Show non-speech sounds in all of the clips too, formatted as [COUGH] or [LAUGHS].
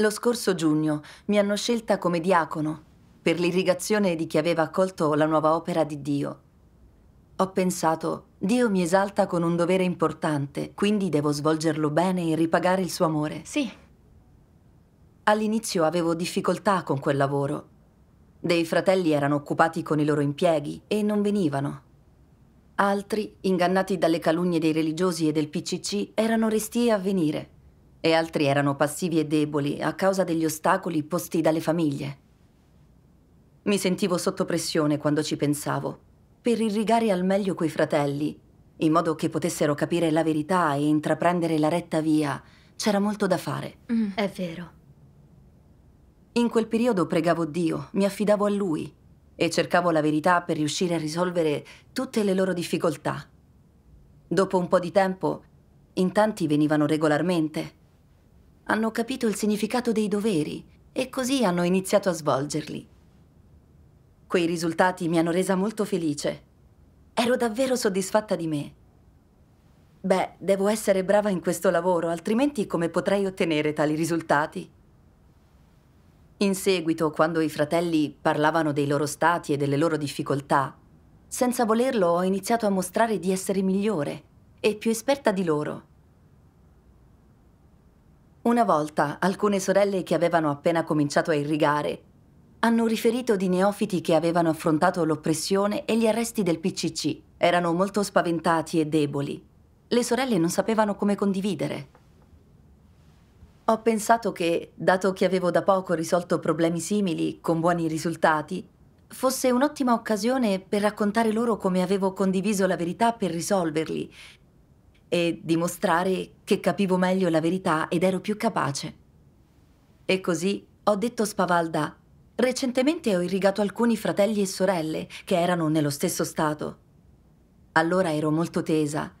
Lo scorso giugno mi hanno scelta come diacono per l'irrigazione di chi aveva accolto la nuova opera di Dio. Ho pensato, Dio mi esalta con un dovere importante, quindi devo svolgerlo bene e ripagare il suo amore. Sì. All'inizio avevo difficoltà con quel lavoro. Dei fratelli erano occupati con i loro impieghi e non venivano. Altri, ingannati dalle calunnie dei religiosi e del PCC, erano restii a venire e altri erano passivi e deboli a causa degli ostacoli posti dalle famiglie. Mi sentivo sotto pressione quando ci pensavo, per irrigare al meglio quei fratelli, in modo che potessero capire la verità e intraprendere la retta via, c'era molto da fare. Mm, è vero. In quel periodo pregavo Dio, mi affidavo a Lui e cercavo la verità per riuscire a risolvere tutte le loro difficoltà. Dopo un po' di tempo, in tanti venivano regolarmente hanno capito il significato dei doveri e così hanno iniziato a svolgerli. Quei risultati mi hanno resa molto felice. Ero davvero soddisfatta di me. Beh, devo essere brava in questo lavoro, altrimenti come potrei ottenere tali risultati? In seguito, quando i fratelli parlavano dei loro stati e delle loro difficoltà, senza volerlo ho iniziato a mostrare di essere migliore e più esperta di loro. Una volta alcune sorelle che avevano appena cominciato a irrigare hanno riferito di neofiti che avevano affrontato l'oppressione e gli arresti del PCC. Erano molto spaventati e deboli. Le sorelle non sapevano come condividere. Ho pensato che, dato che avevo da poco risolto problemi simili con buoni risultati, fosse un'ottima occasione per raccontare loro come avevo condiviso la verità per risolverli e dimostrare che capivo meglio la verità ed ero più capace. E così ho detto Spavalda, recentemente ho irrigato alcuni fratelli e sorelle che erano nello stesso stato. Allora ero molto tesa,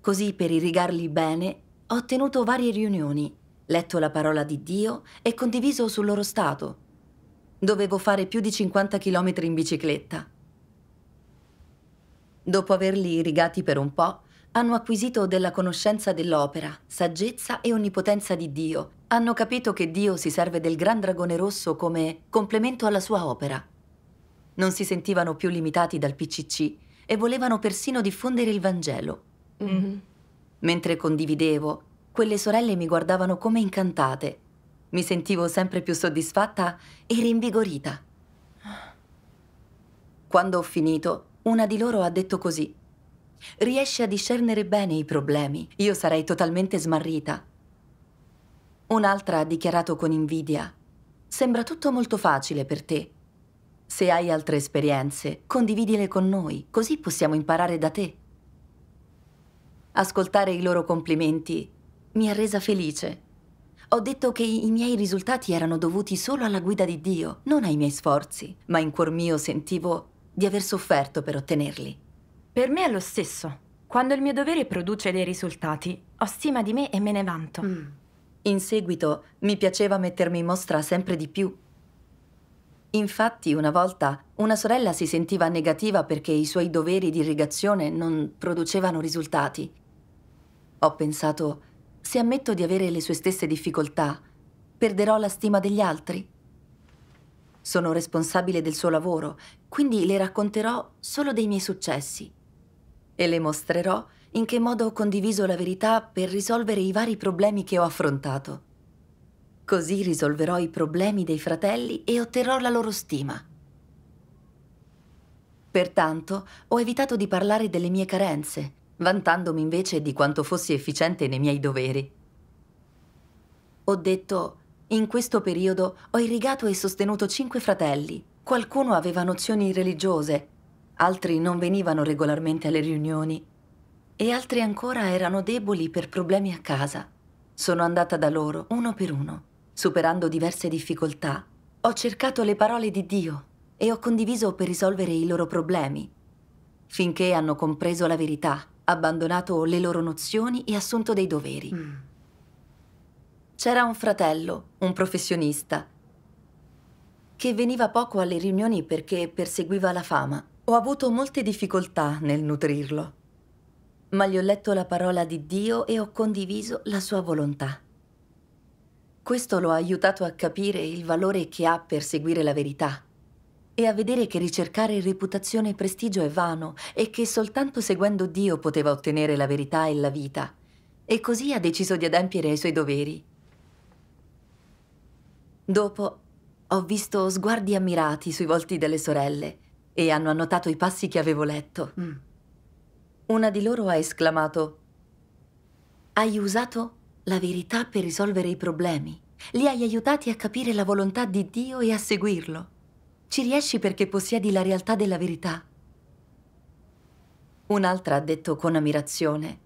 così per irrigarli bene ho tenuto varie riunioni, letto la parola di Dio e condiviso sul loro stato. Dovevo fare più di 50 km in bicicletta. Dopo averli irrigati per un po', hanno acquisito della conoscenza dell'opera, saggezza e onnipotenza di Dio. Hanno capito che Dio si serve del Gran Dragone Rosso come complemento alla sua opera. Non si sentivano più limitati dal PCC e volevano persino diffondere il Vangelo. Mm-hmm. Mentre condividevo, quelle sorelle mi guardavano come incantate. Mi sentivo sempre più soddisfatta e rinvigorita. Quando ho finito, una di loro ha detto così riesce a discernere bene i problemi. Io sarei totalmente smarrita. Un'altra ha dichiarato con invidia. Sembra tutto molto facile per te. Se hai altre esperienze, condividile con noi, così possiamo imparare da te. Ascoltare i loro complimenti mi ha resa felice. Ho detto che i miei risultati erano dovuti solo alla guida di Dio, non ai miei sforzi, ma in cuor mio sentivo di aver sofferto per ottenerli. Per me è lo stesso. Quando il mio dovere produce dei risultati, ho stima di me e me ne vanto. Mm. In seguito mi piaceva mettermi in mostra sempre di più. Infatti, una volta, una sorella si sentiva negativa perché i suoi doveri di irrigazione non producevano risultati. Ho pensato, se ammetto di avere le sue stesse difficoltà, perderò la stima degli altri. Sono responsabile del suo lavoro, quindi le racconterò solo dei miei successi e le mostrerò in che modo ho condiviso la verità per risolvere i vari problemi che ho affrontato. Così risolverò i problemi dei fratelli e otterrò la loro stima. Pertanto ho evitato di parlare delle mie carenze, vantandomi invece di quanto fossi efficiente nei miei doveri. Ho detto, in questo periodo ho irrigato e sostenuto cinque fratelli. Qualcuno aveva nozioni religiose, altri non venivano regolarmente alle riunioni e altri ancora erano deboli per problemi a casa. Sono andata da loro uno per uno, superando diverse difficoltà. Ho cercato le parole di Dio e ho condiviso per risolvere i loro problemi, finché hanno compreso la verità, abbandonato le loro nozioni e assunto dei doveri. Mm. C'era un fratello, un professionista, che veniva poco alle riunioni perché perseguiva la fama. Ho avuto molte difficoltà nel nutrirlo, ma gli ho letto la parola di Dio e ho condiviso la sua volontà. Questo lo ha aiutato a capire il valore che ha per seguire la verità e a vedere che ricercare reputazione e prestigio è vano e che soltanto seguendo Dio poteva ottenere la verità e la vita. E così ha deciso di adempiere ai suoi doveri. Dopo ho visto sguardi ammirati sui volti delle sorelle e hanno annotato i passi che avevo letto. Mm. Una di loro ha esclamato Hai usato la verità per risolvere i problemi. Li hai aiutati a capire la volontà di Dio e a seguirlo. Ci riesci perché possiedi la realtà della verità. Un'altra ha detto con ammirazione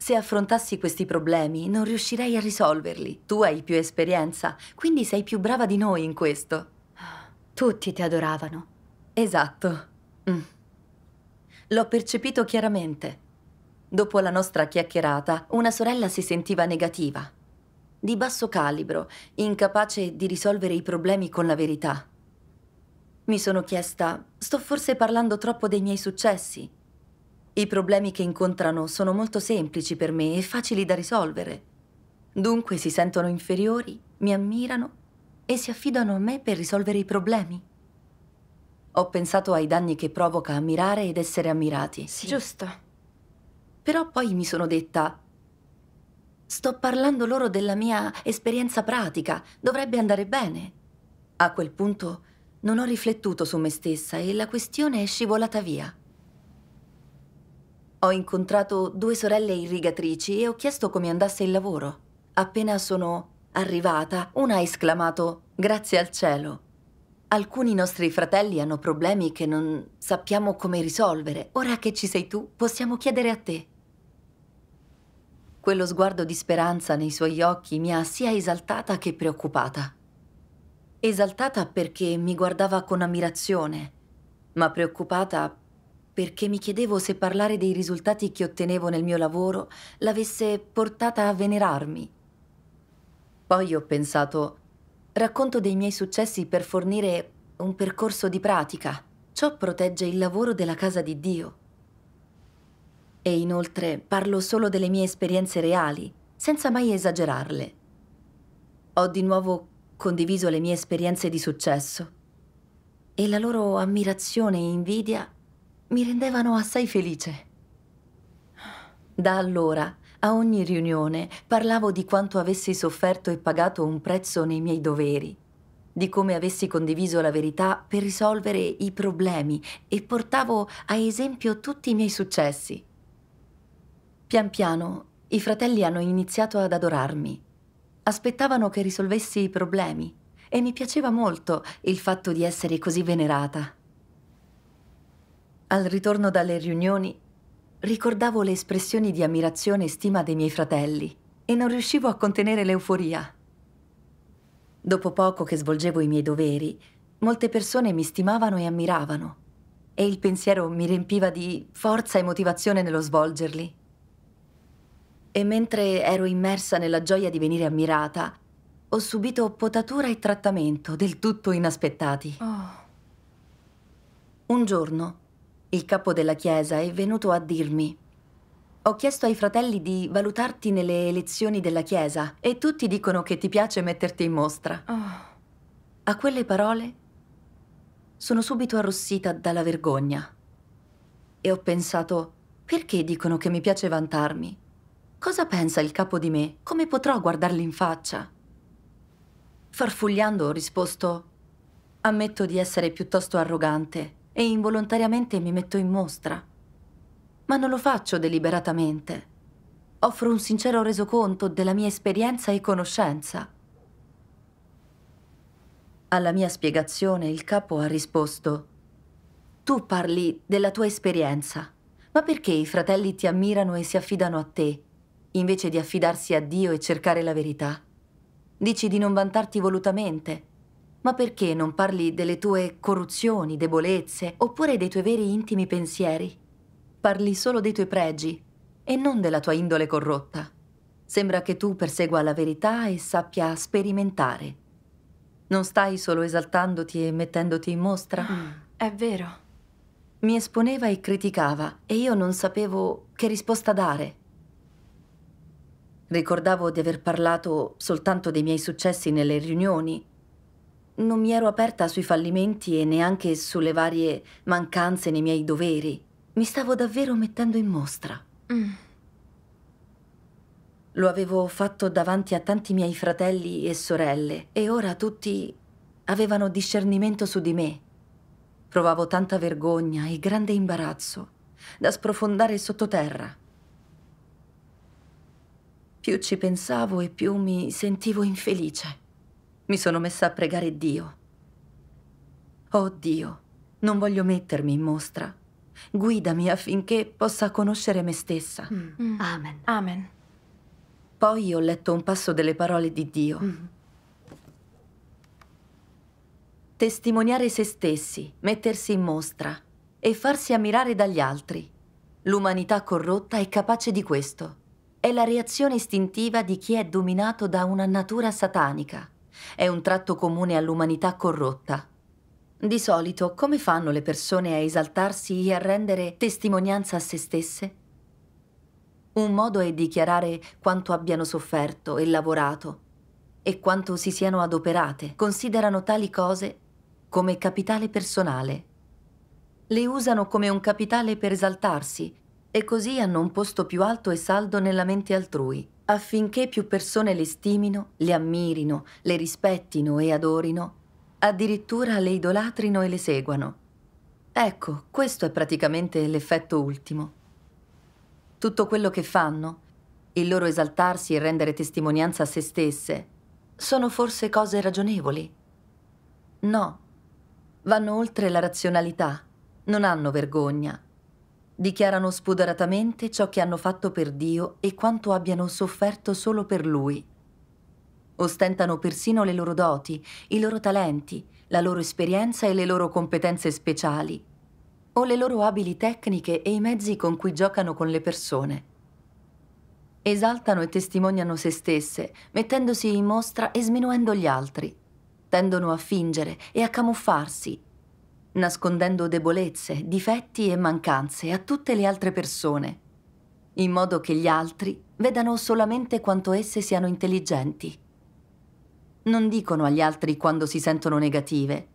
se affrontassi questi problemi non riuscirei a risolverli. Tu hai più esperienza, quindi sei più brava di noi in questo. Tutti ti adoravano. Esatto. Mm. L'ho percepito chiaramente. Dopo la nostra chiacchierata, una sorella si sentiva negativa, di basso calibro, incapace di risolvere i problemi con la verità. Mi sono chiesta, sto forse parlando troppo dei miei successi? I problemi che incontrano sono molto semplici per me e facili da risolvere. Dunque si sentono inferiori, mi ammirano e si affidano a me per risolvere i problemi. Ho pensato ai danni che provoca ammirare ed essere ammirati. Sì. Giusto. Però poi mi sono detta... Sto parlando loro della mia esperienza pratica. Dovrebbe andare bene. A quel punto non ho riflettuto su me stessa e la questione è scivolata via. Ho incontrato due sorelle irrigatrici e ho chiesto come andasse il lavoro. Appena sono arrivata, una ha esclamato «Grazie al cielo!» Alcuni nostri fratelli hanno problemi che non sappiamo come risolvere. Ora che ci sei tu, possiamo chiedere a te. Quello sguardo di speranza nei suoi occhi mi ha sia esaltata che preoccupata. Esaltata perché mi guardava con ammirazione, ma preoccupata perché mi chiedevo se parlare dei risultati che ottenevo nel mio lavoro l'avesse portata a venerarmi. Poi ho pensato, racconto dei miei successi per fornire un percorso di pratica. Ciò protegge il lavoro della casa di Dio. E inoltre parlo solo delle mie esperienze reali, senza mai esagerarle. Ho di nuovo condiviso le mie esperienze di successo e la loro ammirazione e invidia mi rendevano assai felice. Da allora a ogni riunione parlavo di quanto avessi sofferto e pagato un prezzo nei miei doveri, di come avessi condiviso la verità per risolvere i problemi e portavo a esempio tutti i miei successi. Pian piano i fratelli hanno iniziato ad adorarmi. Aspettavano che risolvessi i problemi e mi piaceva molto il fatto di essere così venerata. Al ritorno dalle riunioni Ricordavo le espressioni di ammirazione e stima dei miei fratelli e non riuscivo a contenere l'euforia. Dopo poco che svolgevo i miei doveri, molte persone mi stimavano e ammiravano e il pensiero mi riempiva di forza e motivazione nello svolgerli. E mentre ero immersa nella gioia di venire ammirata, ho subito potatura e trattamento del tutto inaspettati. Oh. Un giorno il capo della chiesa è venuto a dirmi ho chiesto ai fratelli di valutarti nelle elezioni della Chiesa e tutti dicono che ti piace metterti in mostra. Oh. A quelle parole sono subito arrossita dalla vergogna e ho pensato, perché dicono che mi piace vantarmi? Cosa pensa il capo di me? Come potrò guardarli in faccia? Farfugliando ho risposto, ammetto di essere piuttosto arrogante e involontariamente mi metto in mostra. Ma non lo faccio deliberatamente. Offro un sincero resoconto della mia esperienza e conoscenza. Alla mia spiegazione il capo ha risposto Tu parli della tua esperienza, ma perché i fratelli ti ammirano e si affidano a te, invece di affidarsi a Dio e cercare la verità? Dici di non vantarti volutamente, ma perché non parli delle tue corruzioni, debolezze, oppure dei tuoi veri intimi pensieri? Parli solo dei tuoi pregi e non della tua indole corrotta. Sembra che tu persegua la verità e sappia sperimentare. Non stai solo esaltandoti e mettendoti in mostra? Mm, è vero. Mi esponeva e criticava e io non sapevo che risposta dare. Ricordavo di aver parlato soltanto dei miei successi nelle riunioni non mi ero aperta sui fallimenti e neanche sulle varie mancanze nei miei doveri. Mi stavo davvero mettendo in mostra. Mm. Lo avevo fatto davanti a tanti miei fratelli e sorelle e ora tutti avevano discernimento su di me. Provavo tanta vergogna e grande imbarazzo da sprofondare sottoterra. Più ci pensavo e più mi sentivo infelice. Mi sono messa a pregare Dio. Oh Dio, non voglio mettermi in mostra. Guidami affinché possa conoscere me stessa. Mm. mm. Amen. Amen. Poi ho letto un passo delle parole di Dio. Mm. Testimoniare se stessi, mettersi in mostra e farsi ammirare dagli altri. L'umanità corrotta è capace di questo. È la reazione istintiva di chi è dominato da una natura satanica. È un tratto comune all'umanità corrotta. Di solito, come fanno le persone a esaltarsi e a rendere testimonianza a se stesse? Un modo è dichiarare quanto abbiano sofferto e lavorato e quanto si siano adoperate. Considerano tali cose come capitale personale. Le usano come un capitale per esaltarsi e così hanno un posto più alto e saldo nella mente altrui affinché più persone le stimino, le ammirino, le rispettino e adorino, addirittura le idolatrino e le seguano. Ecco, questo è praticamente l'effetto ultimo. Tutto quello che fanno, il loro esaltarsi e rendere testimonianza a se stesse, sono forse cose ragionevoli? No, vanno oltre la razionalità, non hanno vergogna, dichiarano spudoratamente ciò che hanno fatto per Dio e quanto abbiano sofferto solo per Lui. Ostentano persino le loro doti, i loro talenti, la loro esperienza e le loro competenze speciali, o le loro abili tecniche e i mezzi con cui giocano con le persone. Esaltano e testimoniano se stesse, mettendosi in mostra e sminuendo gli altri. Tendono a fingere e a camuffarsi nascondendo debolezze, difetti e mancanze a tutte le altre persone, in modo che gli altri vedano solamente quanto esse siano intelligenti. Non dicono agli altri quando si sentono negative,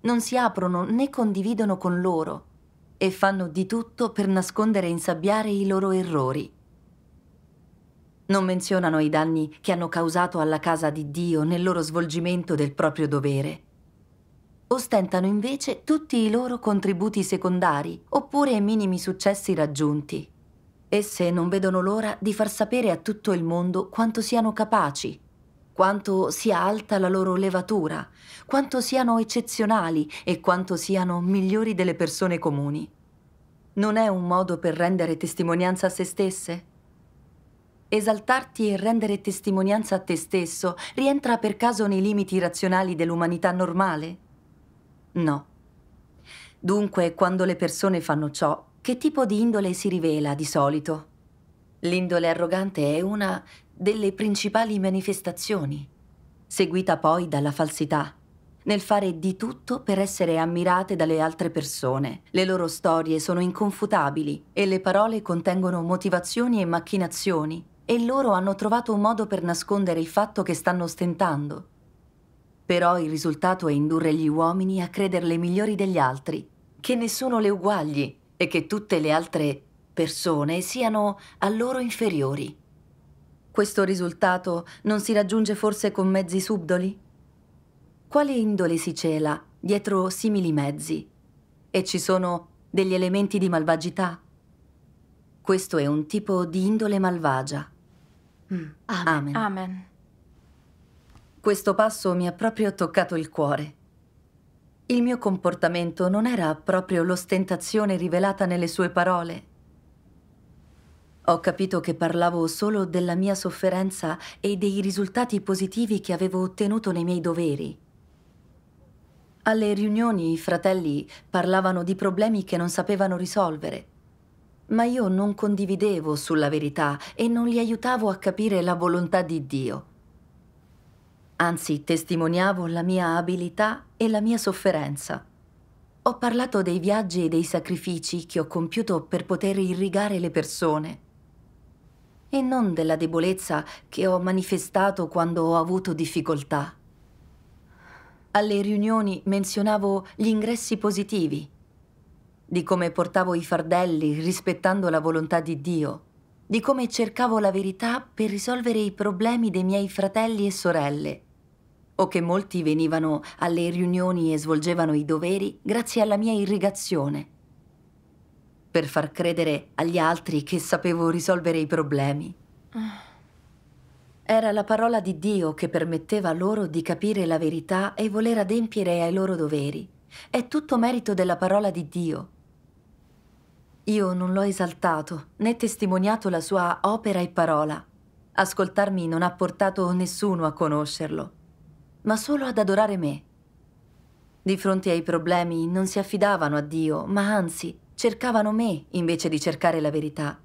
non si aprono né condividono con loro e fanno di tutto per nascondere e insabbiare i loro errori. Non menzionano i danni che hanno causato alla casa di Dio nel loro svolgimento del proprio dovere ostentano invece tutti i loro contributi secondari oppure minimi successi raggiunti. Esse non vedono l'ora di far sapere a tutto il mondo quanto siano capaci, quanto sia alta la loro levatura, quanto siano eccezionali e quanto siano migliori delle persone comuni. Non è un modo per rendere testimonianza a se stesse? Esaltarti e rendere testimonianza a te stesso rientra per caso nei limiti razionali dell'umanità normale? No. Dunque, quando le persone fanno ciò, che tipo di indole si rivela di solito? L'indole arrogante è una delle principali manifestazioni, seguita poi dalla falsità, nel fare di tutto per essere ammirate dalle altre persone. Le loro storie sono inconfutabili e le parole contengono motivazioni e macchinazioni, e loro hanno trovato un modo per nascondere il fatto che stanno ostentando. Però il risultato è indurre gli uomini a crederle migliori degli altri, che ne sono le uguagli e che tutte le altre persone siano a loro inferiori. Questo risultato non si raggiunge forse con mezzi subdoli? Quale indole si cela dietro simili mezzi? E ci sono degli elementi di malvagità? Questo è un tipo di indole malvagia. Mm. Amen. Amen. Amen. Questo passo mi ha proprio toccato il cuore. Il mio comportamento non era proprio l'ostentazione rivelata nelle sue parole. Ho capito che parlavo solo della mia sofferenza e dei risultati positivi che avevo ottenuto nei miei doveri. Alle riunioni i fratelli parlavano di problemi che non sapevano risolvere, ma io non condividevo sulla verità e non li aiutavo a capire la volontà di Dio anzi testimoniavo la mia abilità e la mia sofferenza. Ho parlato dei viaggi e dei sacrifici che ho compiuto per poter irrigare le persone e non della debolezza che ho manifestato quando ho avuto difficoltà. Alle riunioni menzionavo gli ingressi positivi, di come portavo i fardelli rispettando la volontà di Dio, di come cercavo la verità per risolvere i problemi dei miei fratelli e sorelle o che molti venivano alle riunioni e svolgevano i doveri grazie alla mia irrigazione, per far credere agli altri che sapevo risolvere i problemi. Era la parola di Dio che permetteva loro di capire la verità e voler adempiere ai loro doveri. È tutto merito della parola di Dio. Io non l'ho esaltato né testimoniato la sua opera e parola. Ascoltarmi non ha portato nessuno a conoscerlo ma solo ad adorare me. Di fronte ai problemi non si affidavano a Dio, ma anzi cercavano me invece di cercare la verità.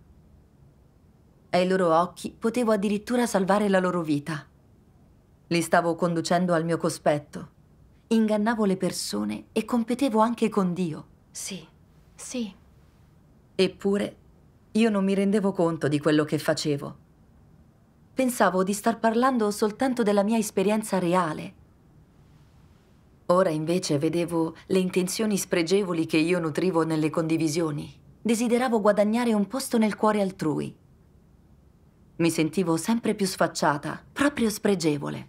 Ai loro occhi potevo addirittura salvare la loro vita. Li stavo conducendo al mio cospetto. Ingannavo le persone e competevo anche con Dio. Sì, sì. Eppure io non mi rendevo conto di quello che facevo pensavo di star parlando soltanto della mia esperienza reale. Ora invece vedevo le intenzioni spregevoli che io nutrivo nelle condivisioni. Desideravo guadagnare un posto nel cuore altrui. Mi sentivo sempre più sfacciata, proprio spregevole.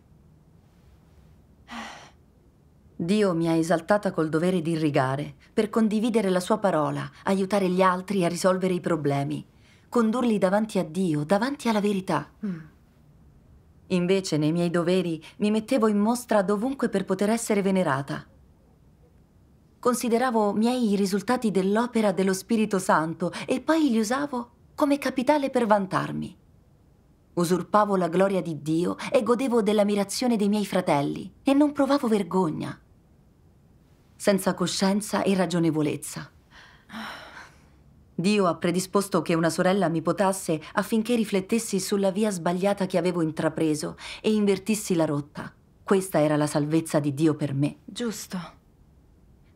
Dio mi ha esaltata col dovere di irrigare, per condividere la sua parola, aiutare gli altri a risolvere i problemi, condurli davanti a Dio, davanti alla verità. Mm. Invece, nei miei doveri, mi mettevo in mostra dovunque per poter essere venerata. Consideravo miei i risultati dell'opera dello Spirito Santo e poi li usavo come capitale per vantarmi. Usurpavo la gloria di Dio e godevo dell'ammirazione dei miei fratelli e non provavo vergogna, senza coscienza e ragionevolezza. Dio ha predisposto che una sorella mi potasse affinché riflettessi sulla via sbagliata che avevo intrapreso e invertissi la rotta. Questa era la salvezza di Dio per me. Giusto.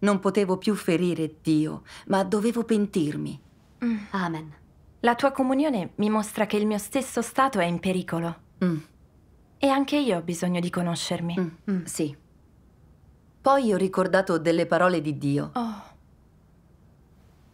Non potevo più ferire Dio, ma dovevo pentirmi. Mm. Amen. La tua comunione mi mostra che il mio stesso stato è in pericolo. Mm. E anche io ho bisogno di conoscermi. Mm. mm. Sì. Poi ho ricordato delle parole di Dio. Oh.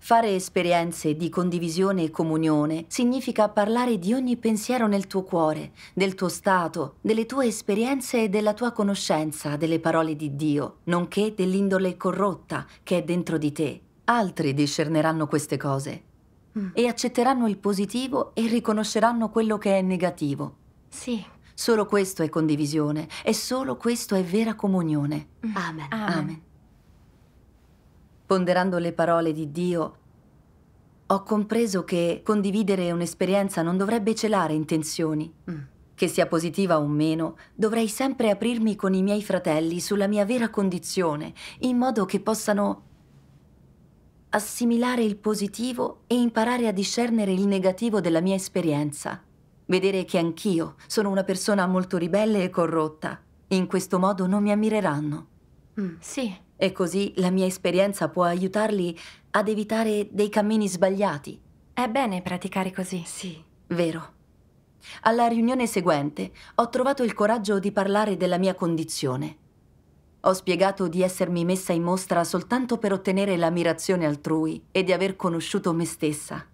Fare esperienze di condivisione e comunione significa parlare di ogni pensiero nel tuo cuore, del tuo stato, delle tue esperienze e della tua conoscenza delle parole di Dio, nonché dell'indole corrotta che è dentro di te. Altri discerneranno queste cose mm. e accetteranno il positivo e riconosceranno quello che è negativo. Sì. Solo questo è condivisione e solo questo è vera comunione. Mm. Amen. Amen. Amen ponderando le parole di Dio, ho compreso che condividere un'esperienza non dovrebbe celare intenzioni. Mm. Che sia positiva o meno, dovrei sempre aprirmi con i miei fratelli sulla mia vera condizione, in modo che possano assimilare il positivo e imparare a discernere il negativo della mia esperienza. Vedere che anch'io sono una persona molto ribelle e corrotta. In questo modo non mi ammireranno. Mm, sì. E così la mia esperienza può aiutarli ad evitare dei cammini sbagliati. È bene praticare così. Sì, vero. Alla riunione seguente ho trovato il coraggio di parlare della mia condizione. Ho spiegato di essermi messa in mostra soltanto per ottenere l'ammirazione altrui e di aver conosciuto me stessa.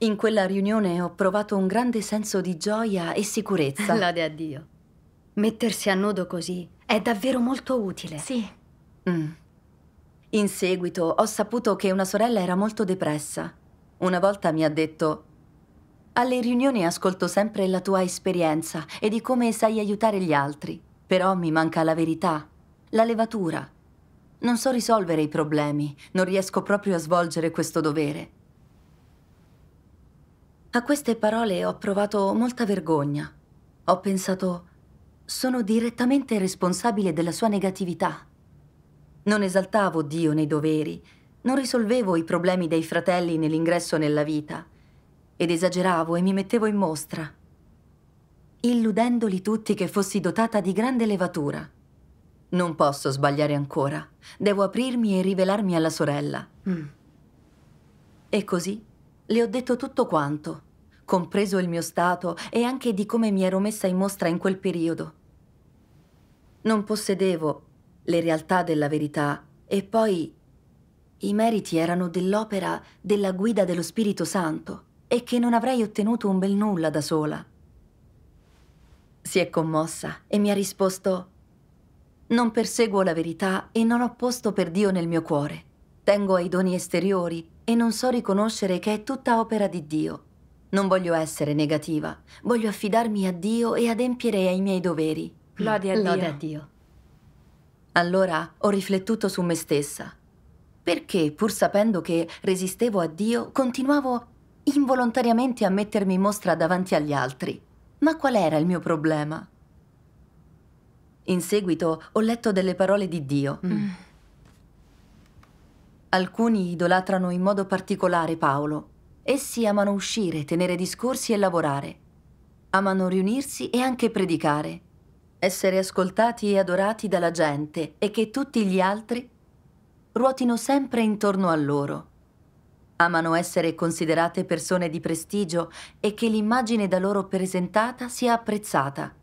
In quella riunione ho provato un grande senso di gioia e sicurezza. [LAUGHS] Lode a Dio. Mettersi a nudo così è davvero molto utile. Sì. Mm. In seguito ho saputo che una sorella era molto depressa. Una volta mi ha detto alle riunioni ascolto sempre la tua esperienza e di come sai aiutare gli altri, però mi manca la verità, la levatura. Non so risolvere i problemi, non riesco proprio a svolgere questo dovere. A queste parole ho provato molta vergogna. Ho pensato, sono direttamente responsabile della sua negatività. Non esaltavo Dio nei doveri, non risolvevo i problemi dei fratelli nell'ingresso nella vita ed esageravo e mi mettevo in mostra, illudendoli tutti che fossi dotata di grande levatura. Non posso sbagliare ancora, devo aprirmi e rivelarmi alla sorella. Mm. E così le ho detto tutto quanto, compreso il mio stato e anche di come mi ero messa in mostra in quel periodo. Non possedevo le realtà della verità e poi i meriti erano dell'opera della guida dello Spirito Santo e che non avrei ottenuto un bel nulla da sola. Si è commossa e mi ha risposto non perseguo la verità e non ho posto per Dio nel mio cuore. Tengo ai doni esteriori e non so riconoscere che è tutta opera di Dio. Non voglio essere negativa, voglio affidarmi a Dio e adempiere ai miei doveri. Lode a Lode Dio. A Dio. Allora ho riflettuto su me stessa. Perché, pur sapendo che resistevo a Dio, continuavo involontariamente a mettermi in mostra davanti agli altri? Ma qual era il mio problema? In seguito ho letto delle parole di Dio. Mm. Alcuni idolatrano in modo particolare Paolo. Essi amano uscire, tenere discorsi e lavorare. Amano riunirsi e anche predicare essere ascoltati e adorati dalla gente e che tutti gli altri ruotino sempre intorno a loro. Amano essere considerate persone di prestigio e che l'immagine da loro presentata sia apprezzata.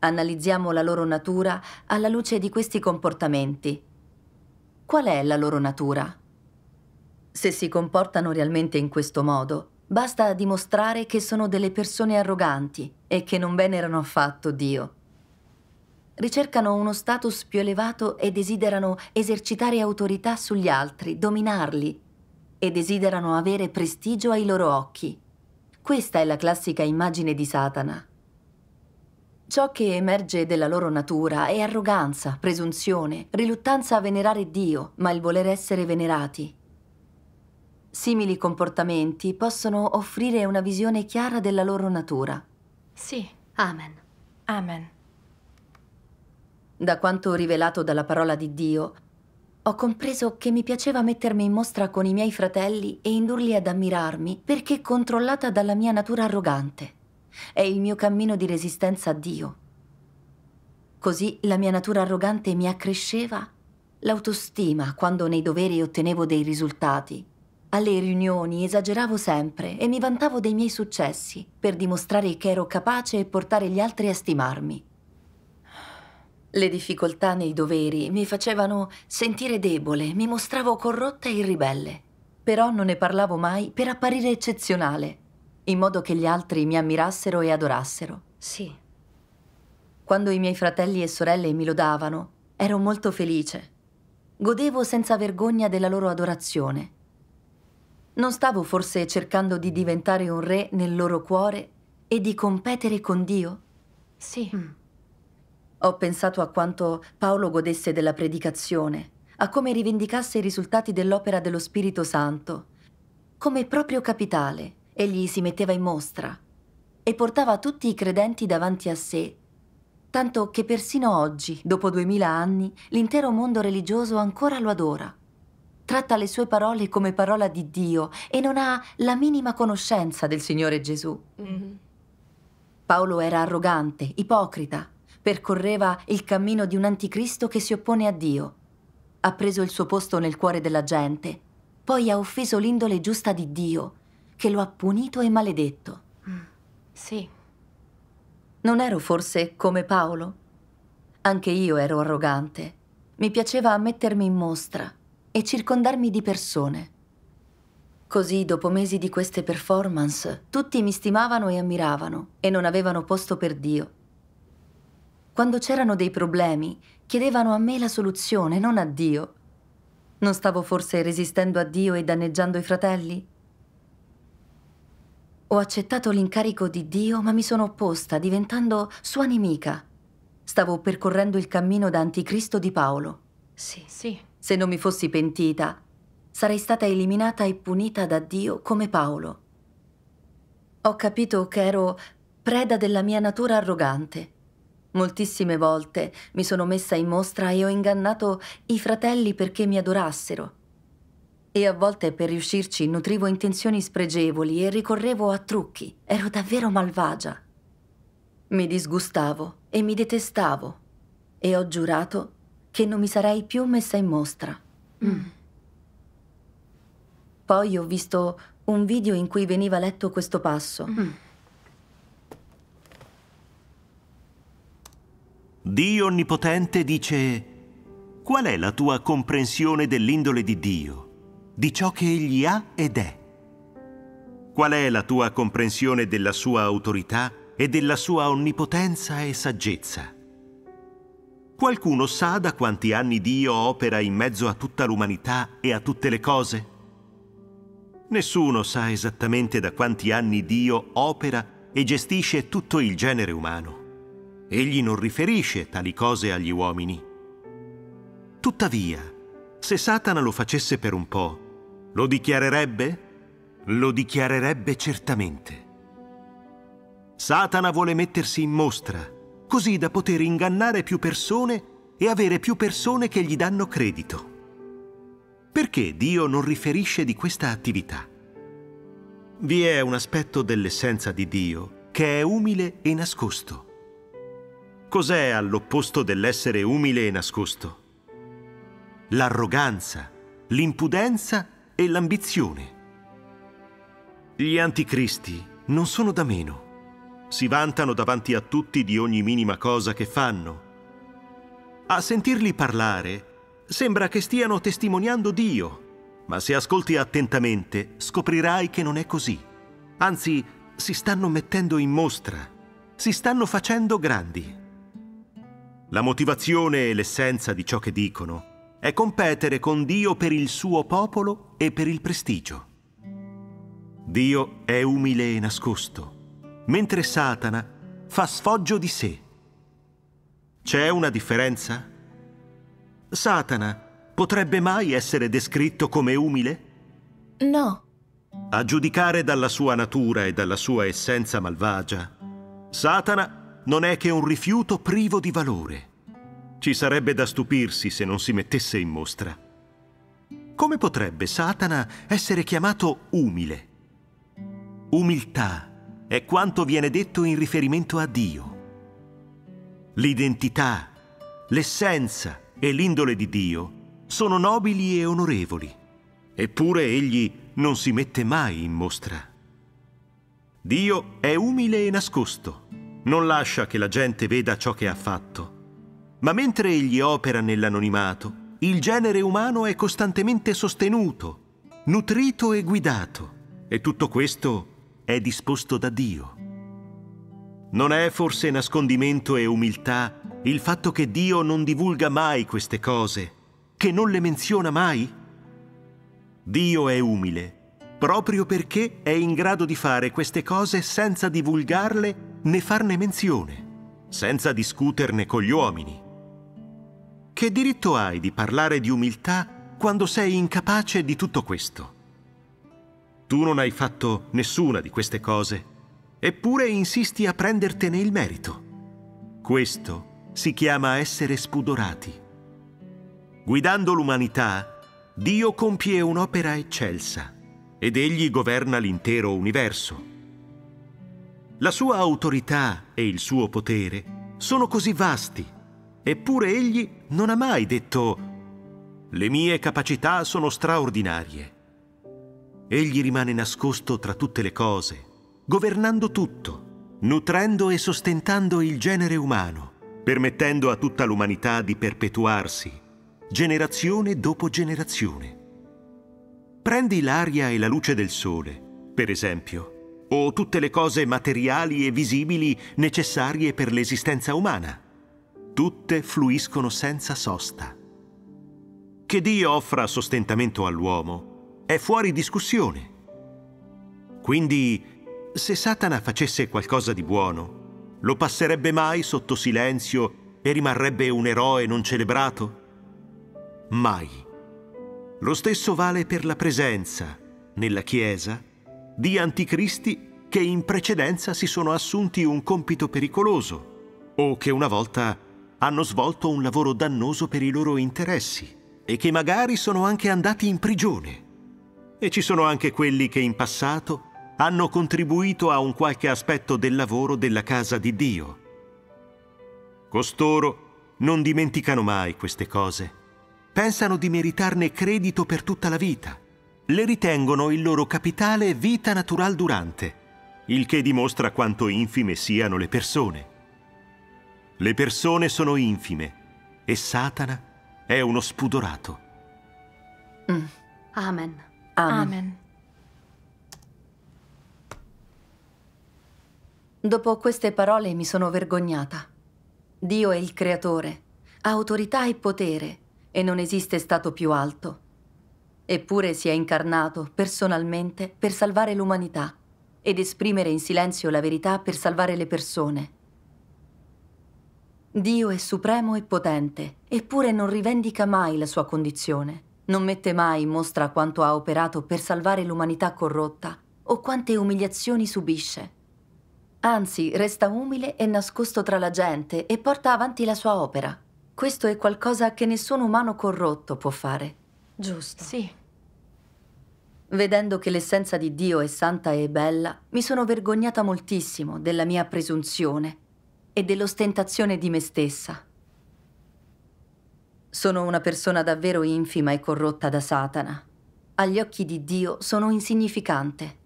Analizziamo la loro natura alla luce di questi comportamenti. Qual è la loro natura? Se si comportano realmente in questo modo, basta dimostrare che sono delle persone arroganti e che non venerano affatto Dio ricercano uno status più elevato e desiderano esercitare autorità sugli altri, dominarli e desiderano avere prestigio ai loro occhi. Questa è la classica immagine di Satana. Ciò che emerge della loro natura è arroganza, presunzione, riluttanza a venerare Dio, ma il voler essere venerati. Simili comportamenti possono offrire una visione chiara della loro natura. Sì, amen. Amen. Da quanto rivelato dalla parola di Dio, ho compreso che mi piaceva mettermi in mostra con i miei fratelli e indurli ad ammirarmi perché controllata dalla mia natura arrogante. È il mio cammino di resistenza a Dio. Così la mia natura arrogante mi accresceva l'autostima quando nei doveri ottenevo dei risultati. Alle riunioni esageravo sempre e mi vantavo dei miei successi per dimostrare che ero capace e portare gli altri a stimarmi. Le difficoltà nei doveri mi facevano sentire debole, mi mostravo corrotta e ribelle. Però non ne parlavo mai per apparire eccezionale, in modo che gli altri mi ammirassero e adorassero. Sì. Quando i miei fratelli e sorelle mi lodavano, ero molto felice. Godevo senza vergogna della loro adorazione. Non stavo forse cercando di diventare un re nel loro cuore e di competere con Dio? Sì. Mm. Ho pensato a quanto Paolo godesse della predicazione, a come rivendicasse i risultati dell'opera dello Spirito Santo. Come proprio capitale, egli si metteva in mostra e portava tutti i credenti davanti a sé, tanto che persino oggi, dopo duemila anni, l'intero mondo religioso ancora lo adora. Tratta le sue parole come parola di Dio e non ha la minima conoscenza del Signore Gesù. Mm -hmm. Paolo era arrogante, ipocrita, percorreva il cammino di un anticristo che si oppone a Dio. Ha preso il suo posto nel cuore della gente, poi ha offeso l'indole giusta di Dio, che lo ha punito e maledetto. Mm, sì. Non ero forse come Paolo? Anche io ero arrogante. Mi piaceva mettermi in mostra e circondarmi di persone. Così, dopo mesi di queste performance, tutti mi stimavano e ammiravano e non avevano posto per Dio. Quando c'erano dei problemi, chiedevano a me la soluzione, non a Dio. Non stavo forse resistendo a Dio e danneggiando i fratelli? Ho accettato l'incarico di Dio, ma mi sono opposta, diventando sua nemica. Stavo percorrendo il cammino da anticristo di Paolo. Sì. Sì. Se non mi fossi pentita, sarei stata eliminata e punita da Dio come Paolo. Ho capito che ero preda della mia natura arrogante Moltissime volte mi sono messa in mostra e ho ingannato i fratelli perché mi adorassero. E a volte per riuscirci nutrivo intenzioni spregevoli e ricorrevo a trucchi. Ero davvero malvagia. Mi disgustavo e mi detestavo e ho giurato che non mi sarei più messa in mostra. Mm. Poi ho visto un video in cui veniva letto questo passo. Mm. Dio Onnipotente dice, qual è la tua comprensione dell'indole di Dio, di ciò che Egli ha ed è? Qual è la tua comprensione della sua autorità e della sua onnipotenza e saggezza? Qualcuno sa da quanti anni Dio opera in mezzo a tutta l'umanità e a tutte le cose? Nessuno sa esattamente da quanti anni Dio opera e gestisce tutto il genere umano. Egli non riferisce tali cose agli uomini. Tuttavia, se Satana lo facesse per un po', lo dichiarerebbe? Lo dichiarerebbe certamente. Satana vuole mettersi in mostra, così da poter ingannare più persone e avere più persone che gli danno credito. Perché Dio non riferisce di questa attività? Vi è un aspetto dell'essenza di Dio che è umile e nascosto. Cos'è all'opposto dell'essere umile e nascosto? L'arroganza, l'impudenza e l'ambizione. Gli anticristi non sono da meno. Si vantano davanti a tutti di ogni minima cosa che fanno. A sentirli parlare sembra che stiano testimoniando Dio, ma se ascolti attentamente scoprirai che non è così. Anzi, si stanno mettendo in mostra, si stanno facendo grandi. La motivazione e l'essenza di ciò che dicono è competere con Dio per il suo popolo e per il prestigio. Dio è umile e nascosto, mentre Satana fa sfoggio di sé. C'è una differenza? Satana potrebbe mai essere descritto come umile? No. A giudicare dalla sua natura e dalla sua essenza malvagia, Satana non è che un rifiuto privo di valore. Ci sarebbe da stupirsi se non si mettesse in mostra. Come potrebbe Satana essere chiamato umile? Umiltà è quanto viene detto in riferimento a Dio. L'identità, l'essenza e l'indole di Dio sono nobili e onorevoli, eppure egli non si mette mai in mostra. Dio è umile e nascosto non lascia che la gente veda ciò che ha fatto. Ma mentre egli opera nell'anonimato, il genere umano è costantemente sostenuto, nutrito e guidato. E tutto questo è disposto da Dio. Non è forse nascondimento e umiltà il fatto che Dio non divulga mai queste cose, che non le menziona mai? Dio è umile proprio perché è in grado di fare queste cose senza divulgarle né farne menzione, senza discuterne con gli uomini. Che diritto hai di parlare di umiltà quando sei incapace di tutto questo? Tu non hai fatto nessuna di queste cose, eppure insisti a prendertene il merito. Questo si chiama essere spudorati. Guidando l'umanità, Dio compie un'opera eccelsa ed egli governa l'intero universo. La sua autorità e il suo potere sono così vasti, eppure egli non ha mai detto le mie capacità sono straordinarie. Egli rimane nascosto tra tutte le cose, governando tutto, nutrendo e sostentando il genere umano, permettendo a tutta l'umanità di perpetuarsi, generazione dopo generazione. Prendi l'aria e la luce del sole, per esempio, o tutte le cose materiali e visibili necessarie per l'esistenza umana. Tutte fluiscono senza sosta. Che Dio offra sostentamento all'uomo è fuori discussione. Quindi, se Satana facesse qualcosa di buono, lo passerebbe mai sotto silenzio e rimarrebbe un eroe non celebrato? Mai. Lo stesso vale per la presenza, nella Chiesa, di anticristi che in precedenza si sono assunti un compito pericoloso o che una volta hanno svolto un lavoro dannoso per i loro interessi e che magari sono anche andati in prigione. E ci sono anche quelli che in passato hanno contribuito a un qualche aspetto del lavoro della casa di Dio. Costoro non dimenticano mai queste cose. Pensano di meritarne credito per tutta la vita le ritengono il loro capitale vita natural durante, il che dimostra quanto infime siano le persone. Le persone sono infime e Satana è uno spudorato. Mm. Amen. Amen. Amen. Dopo queste parole mi sono vergognata. Dio è il creatore, ha autorità e potere e non esiste stato più alto. Eppure si è incarnato personalmente per salvare l'umanità ed esprimere in silenzio la verità per salvare le persone. Dio è supremo e potente, eppure non rivendica mai la sua condizione, non mette mai in mostra quanto ha operato per salvare l'umanità corrotta o quante umiliazioni subisce. Anzi, resta umile e nascosto tra la gente e porta avanti la sua opera. Questo è qualcosa che nessun umano corrotto può fare. Giusto. Sì. Vedendo che l'essenza di Dio è santa e bella, mi sono vergognata moltissimo della mia presunzione e dell'ostentazione di me stessa. Sono una persona davvero infima e corrotta da Satana. Agli occhi di Dio sono insignificante.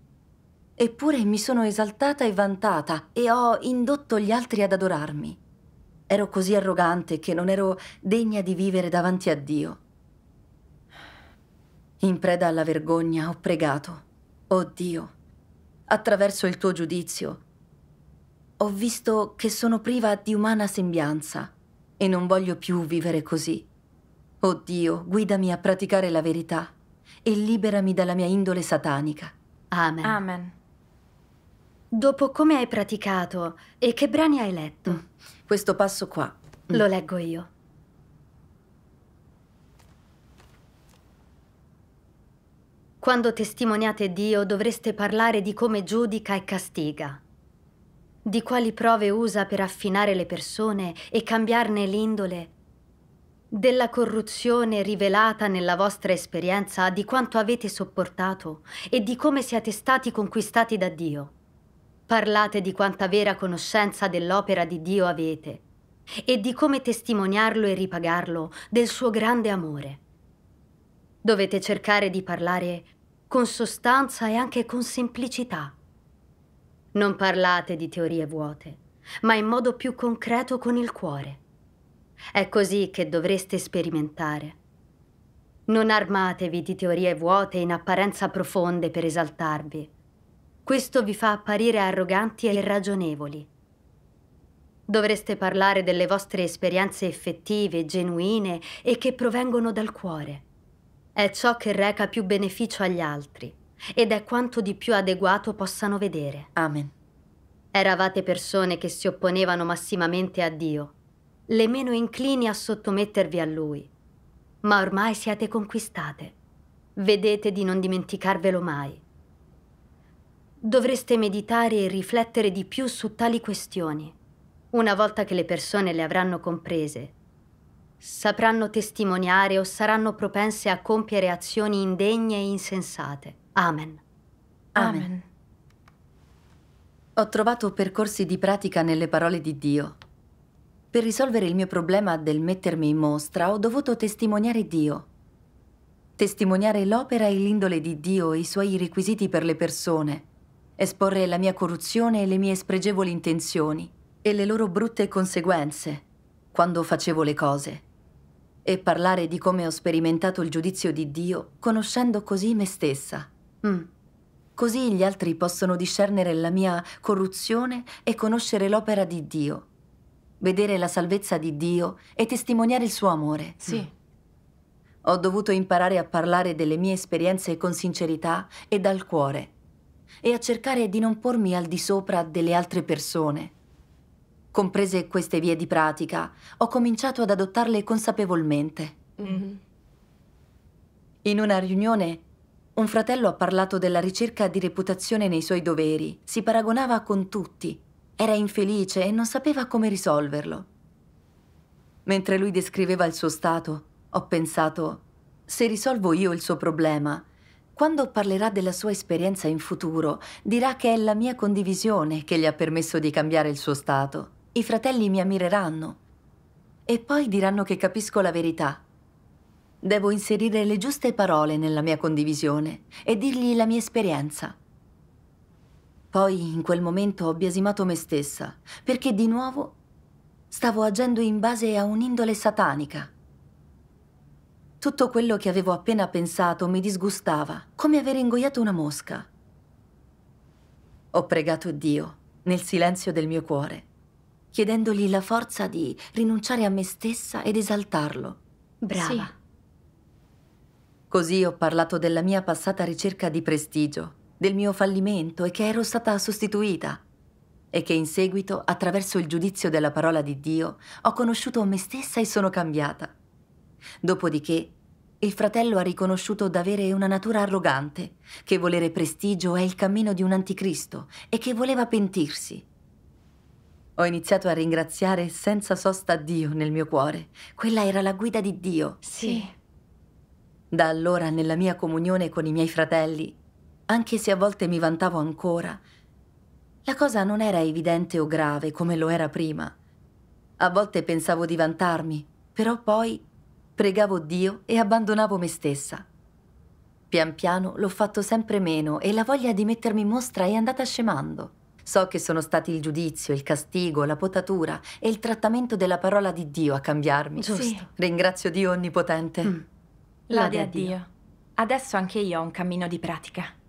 Eppure mi sono esaltata e vantata e ho indotto gli altri ad adorarmi. Ero così arrogante che non ero degna di vivere davanti a Dio. In preda alla vergogna ho pregato, oh Dio, attraverso il tuo giudizio, ho visto che sono priva di umana sembianza e non voglio più vivere così. Oh Dio, guidami a praticare la verità e liberami dalla mia indole satanica. Amen. Amen. Dopo come hai praticato e che brani hai letto? Mm, questo passo qua. Mm. Lo leggo io. Quando testimoniate Dio dovreste parlare di come giudica e castiga, di quali prove usa per affinare le persone e cambiarne l'indole, della corruzione rivelata nella vostra esperienza, di quanto avete sopportato e di come siete stati conquistati da Dio. Parlate di quanta vera conoscenza dell'opera di Dio avete e di come testimoniarlo e ripagarlo del suo grande amore. Dovete cercare di parlare con sostanza e anche con semplicità. Non parlate di teorie vuote, ma in modo più concreto con il cuore. È così che dovreste sperimentare. Non armatevi di teorie vuote in apparenza profonde per esaltarvi. Questo vi fa apparire arroganti e irragionevoli. Dovreste parlare delle vostre esperienze effettive, genuine e che provengono dal cuore. È ciò che reca più beneficio agli altri ed è quanto di più adeguato possano vedere. Amen. Eravate persone che si opponevano massimamente a Dio, le meno inclini a sottomettervi a Lui, ma ormai siete conquistate. Vedete di non dimenticarvelo mai. Dovreste meditare e riflettere di più su tali questioni. Una volta che le persone le avranno comprese, sapranno testimoniare o saranno propense a compiere azioni indegne e insensate. Amen. Amen. Amen. Ho trovato percorsi di pratica nelle parole di Dio. Per risolvere il mio problema del mettermi in mostra ho dovuto testimoniare Dio. Testimoniare l'opera e l'indole di Dio e i suoi requisiti per le persone. Esporre la mia corruzione e le mie spregevoli intenzioni e le loro brutte conseguenze quando facevo le cose e parlare di come ho sperimentato il giudizio di Dio conoscendo così me stessa. Mm. Così gli altri possono discernere la mia corruzione e conoscere l'opera di Dio, vedere la salvezza di Dio e testimoniare il suo amore. Sì. Mm. Ho dovuto imparare a parlare delle mie esperienze con sincerità e dal cuore e a cercare di non pormi al di sopra delle altre persone Comprese queste vie di pratica, ho cominciato ad adottarle consapevolmente. Mm-hmm. In una riunione, un fratello ha parlato della ricerca di reputazione nei suoi doveri. Si paragonava con tutti, era infelice e non sapeva come risolverlo. Mentre lui descriveva il suo stato, ho pensato, se risolvo io il suo problema, quando parlerà della sua esperienza in futuro, dirà che è la mia condivisione che gli ha permesso di cambiare il suo stato. I fratelli mi ammireranno e poi diranno che capisco la verità. Devo inserire le giuste parole nella mia condivisione e dirgli la mia esperienza. Poi, in quel momento, ho biasimato me stessa, perché di nuovo stavo agendo in base a un'indole satanica. Tutto quello che avevo appena pensato mi disgustava, come aver ingoiato una mosca. Ho pregato Dio nel silenzio del mio cuore chiedendogli la forza di rinunciare a me stessa ed esaltarlo. Brava. Sì. Così ho parlato della mia passata ricerca di prestigio, del mio fallimento e che ero stata sostituita e che in seguito, attraverso il giudizio della parola di Dio, ho conosciuto me stessa e sono cambiata. Dopodiché, il fratello ha riconosciuto d'avere una natura arrogante, che volere prestigio è il cammino di un anticristo e che voleva pentirsi. Ho iniziato a ringraziare senza sosta Dio nel mio cuore. Quella era la guida di Dio. Sì. Da allora, nella mia comunione con i miei fratelli, anche se a volte mi vantavo ancora, la cosa non era evidente o grave come lo era prima. A volte pensavo di vantarmi, però poi pregavo Dio e abbandonavo me stessa. Pian piano l'ho fatto sempre meno e la voglia di mettermi in mostra è andata scemando. So che sono stati il giudizio, il castigo, la potatura e il trattamento della parola di Dio a cambiarmi. Giusto. Sì. Ringrazio Dio Onnipotente. Mm. Lode a Dio. Dio. Adesso anche io ho un cammino di pratica.